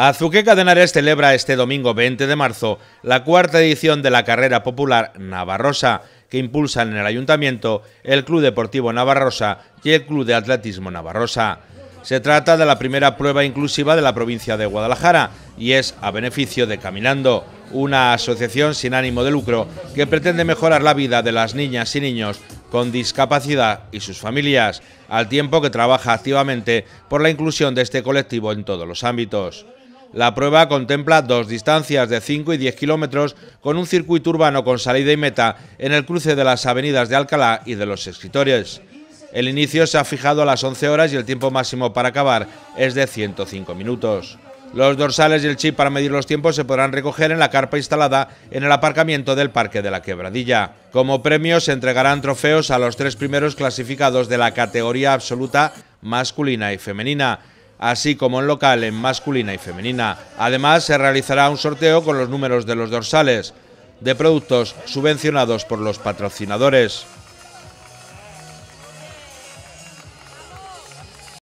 Azuqueca de celebra este domingo 20 de marzo la cuarta edición de la carrera popular Navarrosa, que impulsan en el Ayuntamiento el Club Deportivo Navarrosa y el Club de Atletismo Navarrosa. Se trata de la primera prueba inclusiva de la provincia de Guadalajara y es a beneficio de Caminando, una asociación sin ánimo de lucro que pretende mejorar la vida de las niñas y niños con discapacidad y sus familias, al tiempo que trabaja activamente por la inclusión de este colectivo en todos los ámbitos. La prueba contempla dos distancias de 5 y 10 kilómetros con un circuito urbano con salida y meta en el cruce de las avenidas de Alcalá y de los escritores. El inicio se ha fijado a las 11 horas y el tiempo máximo para acabar es de 105 minutos. Los dorsales y el chip para medir los tiempos se podrán recoger en la carpa instalada en el aparcamiento del Parque de la Quebradilla. Como premio se entregarán trofeos a los tres primeros clasificados de la categoría absoluta masculina y femenina así como en local en masculina y femenina. Además, se realizará un sorteo con los números de los dorsales de productos subvencionados por los patrocinadores.